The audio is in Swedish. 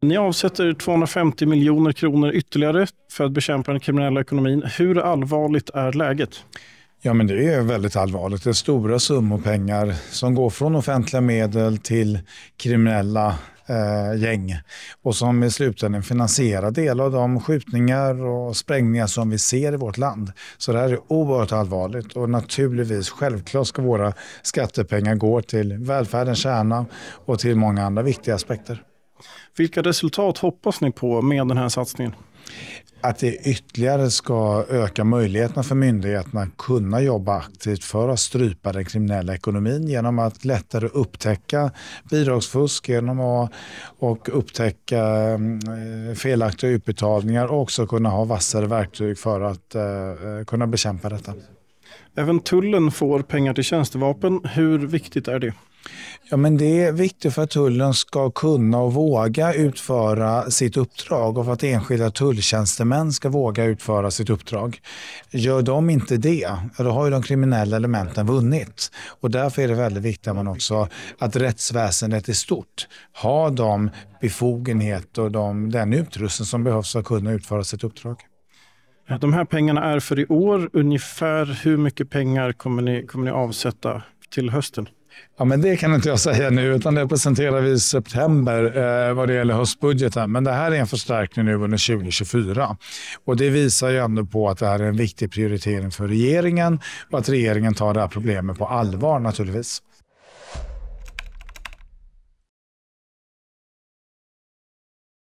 Ni avsätter 250 miljoner kronor ytterligare för att bekämpa den kriminella ekonomin. Hur allvarligt är läget? Ja, men det är väldigt allvarligt. Det är stora summor pengar som går från offentliga medel till kriminella eh, gäng och som i slutändan finansierar delar av de skjutningar och sprängningar som vi ser i vårt land. Så det här är oerhört allvarligt och naturligtvis, självklart ska våra skattepengar gå till välfärdens kärna och till många andra viktiga aspekter. Vilka resultat hoppas ni på med den här satsningen? Att det ytterligare ska öka möjligheterna för myndigheterna att kunna jobba aktivt för att strypa den kriminella ekonomin genom att lättare upptäcka bidragsfusk genom att och upptäcka eh, felaktiga utbetalningar och också kunna ha vassare verktyg för att eh, eh, kunna bekämpa detta. Även tullen får pengar till tjänstevapen. Hur viktigt är det? Ja, men det är viktigt för att tullen ska kunna och våga utföra sitt uppdrag och för att enskilda tulltjänstemän ska våga utföra sitt uppdrag. Gör de inte det, då har de kriminella elementen vunnit. Och därför är det väldigt viktigt att, man också, att rättsväsendet i stort har de befogenheter och de, den utrustning som behövs för att kunna utföra sitt uppdrag. De här pengarna är för i år. Ungefär hur mycket pengar kommer ni, kommer ni avsätta till hösten? Ja, men det kan inte jag säga nu, utan det presenterar vi i september eh, vad det gäller höstbudgeten. Men det här är en förstärkning nu under 2024 och det visar ju ändå på att det här är en viktig prioritering för regeringen och att regeringen tar det här problemet på allvar naturligtvis.